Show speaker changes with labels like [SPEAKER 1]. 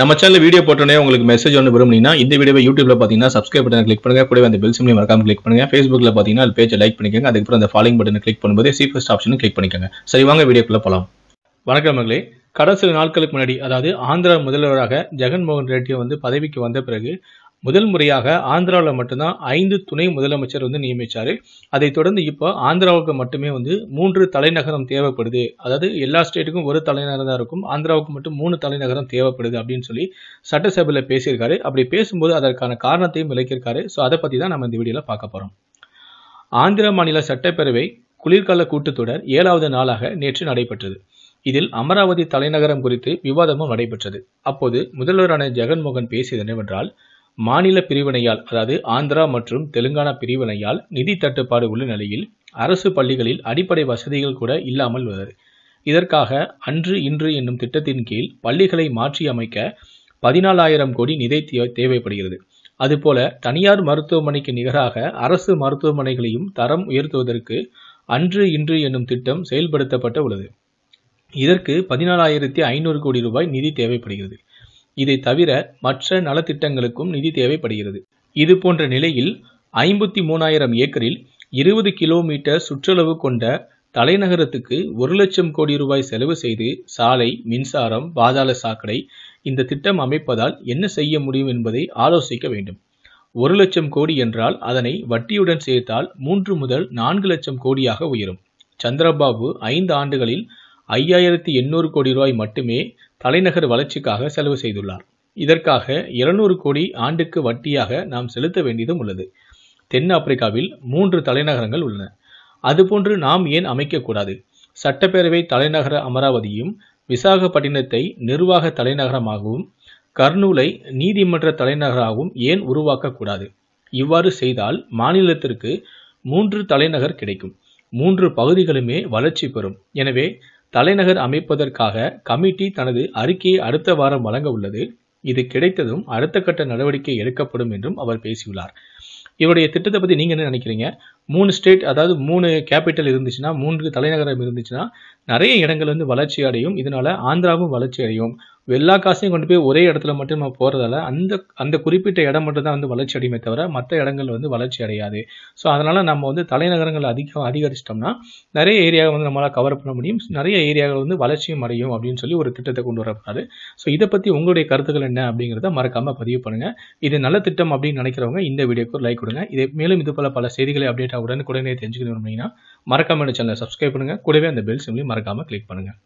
[SPEAKER 1] நம்ம channel video போட்டோன்னே உங்களுக்கு மெசேஜ் ஒன்று விரும்புனீங்கன்னா இந்த வீடியோ யூடியூப்ல பார்த்தீங்கன்னா சப்ஸ்கிரைப் பண்ணி கிளிக் பண்ணுங்க கூட அந்த பெல் சிம்லி மறக்காம கிளிக் பண்ணுங்க ஃபேஸ்புக்கில் பார்த்தீங்கன்னா பேஜ் லைக் பண்ணிக்கோங்க அதுக்கப்புறம் அந்த ஃபாலோயிங் பட்டன் கிளிக் பண்ணும்போது சி ஃபஸ்ட் ஆப்ஷன் கிளிக் பண்ணிக்கோங்க சரி வாங்க வீடியோக்குள்ள போகலாம் வணக்கம் மகளே நாட்களுக்கு முன்னாடி அதாவது ஆந்திரா முதல்வராக ஜெகன்மோகன் ரெட்டியை வந்து பதவிக்கு வந்த பிறகு முதல் முறையாக ஆந்திராவில் மட்டும்தான் ஐந்து துணை முதலமைச்சர் வந்து நியமித்தார் அதைத் தொடர்ந்து இப்போ ஆந்திராவுக்கு மட்டுமே வந்து மூன்று தலைநகரம் தேவைப்படுது அதாவது எல்லா ஸ்டேட்டுக்கும் ஒரு தலைநகரம் தான் இருக்கும் ஆந்திராவுக்கு மட்டும் மூணு தலைநகரம் தேவைப்படுது அப்படின்னு சொல்லி சட்டசபையில் பேசியிருக்காரு அப்படி பேசும்போது அதற்கான காரணத்தையும் விளக்கியிருக்காரு ஸோ அதை பற்றி தான் நம்ம இந்த வீடியோவில் பார்க்க போகிறோம் ஆந்திர மாநில சட்டப்பேரவை குளிர்கால கூட்டத்தொடர் ஏழாவது நாளாக நேற்று நடைபெற்றது இதில் அமராவதி தலைநகரம் குறித்து விவாதமும் நடைபெற்றது அப்போது முதல்வரான ஜெகன்மோகன் பேசியது என்னவென்றால் மாநில பிரிவினையால் அதாவது ஆந்திரா மற்றும் தெலுங்கானா பிரிவினையால் நிதி தட்டுப்பாடு உள்ள நிலையில் அரசு பள்ளிகளில் அடிப்படை வசதிகள் கூட இல்லாமல் உள்ளது இதற்காக அன்று இன்று என்னும் திட்டத்தின் கீழ் பள்ளிகளை மாற்றி அமைக்க பதினாலாயிரம் கோடி நிதி தேவைப்படுகிறது அதுபோல தனியார் மருத்துவமனைக்கு நிகராக அரசு மருத்துவமனைகளையும் தரம் உயர்த்துவதற்கு அன்று இன்று என்னும் திட்டம் செயல்படுத்தப்பட்டு உள்ளது இதற்கு பதினாலாயிரத்தி ஐநூறு கோடி ரூபாய் நிதி தேவைப்படுகிறது இதை தவிர மற்ற நலத்திட்டங்களுக்கும் நிதி தேவைப்படுகிறது இது போன்ற நிலையில் ஐம்பத்தி மூணாயிரம் ஏக்கரில் இருபது கிலோமீட்டர் சுற்றளவு கொண்ட தலைநகரத்துக்கு ஒரு லட்சம் கோடி ரூபாய் செலவு செய்து சாலை மின்சாரம் பாதாள சாக்கடை இந்த திட்டம் அமைப்பதால் என்ன செய்ய முடியும் என்பதை ஆலோசிக்க வேண்டும் ஒரு லட்சம் கோடி என்றால் அதனை வட்டியுடன் சேர்த்தால் மூன்று முதல் நான்கு லட்சம் கோடியாக உயரும் சந்திரபாபு ஐந்து ஆண்டுகளில் ஐயாயிரத்தி எண்ணூறு கோடி ரூபாய் மட்டுமே தலைநகர் வளர்ச்சிக்காக செலவு செய்துள்ளார் இதற்காக இருநூறு கோடி ஆண்டுக்கு வட்டியாக நாம் செலுத்த வேண்டியதும் உள்ளது தென் ஆப்பிரிக்காவில் மூன்று தலைநகரங்கள் உள்ளன அதுபோன்று நாம் ஏன் அமைக்கக்கூடாது சட்டப்பேரவை தலைநகர அமராவதியும் விசாகப்பட்டினத்தை நிர்வாக தலைநகரமாகவும் கர்னூலை நீதிமன்ற தலைநகராகவும் ஏன் உருவாக்கக்கூடாது இவ்வாறு செய்தால் மாநிலத்திற்கு மூன்று தலைநகர் கிடைக்கும் மூன்று பகுதிகளுமே வளர்ச்சி பெறும் எனவே தலைநகர் அமைப்பதற்காக கமிட்டி தனது அறிக்கையை அடுத்த வாரம் வழங்க உள்ளது இது கிடைத்ததும் அடுத்த கட்ட நடவடிக்கை எடுக்கப்படும் என்றும் அவர் பேசியுள்ளார் இவருடைய திட்டத்தை பத்தி நீங்க என்ன நினைக்கிறீங்க மூணு ஸ்டேட் அதாவது மூணு கேபிட்டல் இருந்துச்சுன்னா மூன்று தலைநகரம் இருந்துச்சுன்னா நிறைய இடங்கள் வந்து வளர்ச்சி அடையும் இதனால் ஆந்திராவும் வளர்ச்சி அடையும் எல்லா காசையும் கொண்டு போய் ஒரே இடத்துல மட்டும் நம்ம போகிறதால அந்த அந்த குறிப்பிட்ட இடம் மட்டும் தான் வந்து வளர்ச்சி அடையுமே தவிர மற்ற இடங்கள் வந்து வளர்ச்சி அடையாது ஸோ அதனால் நம்ம வந்து தலைநகரங்கள் அதிகம் அதிகரிச்சிட்டோம்னா நிறைய ஏரியாவை வந்து நம்மளால் கவர் பண்ண முடியும் நிறைய ஏரியாவில் வந்து வளர்ச்சியும் அடையும் அப்படின்னு சொல்லி ஒரு திட்டத்தை கொண்டு வரப்படாது ஸோ இதை பற்றி உங்களுடைய கருத்துக்கள் என்ன அப்படிங்கிறத மறக்காமல் பதிவு பண்ணுங்கள் இது நல்ல திட்டம் அப்படின்னு நினைக்கிறவங்க இந்த வீடியோக்கு லைக் கொடுங்க இதை மேலும் இது போல் பல செய்திகளை அப்டேட் உடனுக்குடனே தெரிஞ்சுக்கணும் அப்படின்னா மறக்காம இந்த சேனலை சப்ஸ்கிரைப் பண்ணுங்கள் கூடவே அந்த பெல் சிம்லையும் மறக்காமல் கிளிக் பண்ணுங்கள்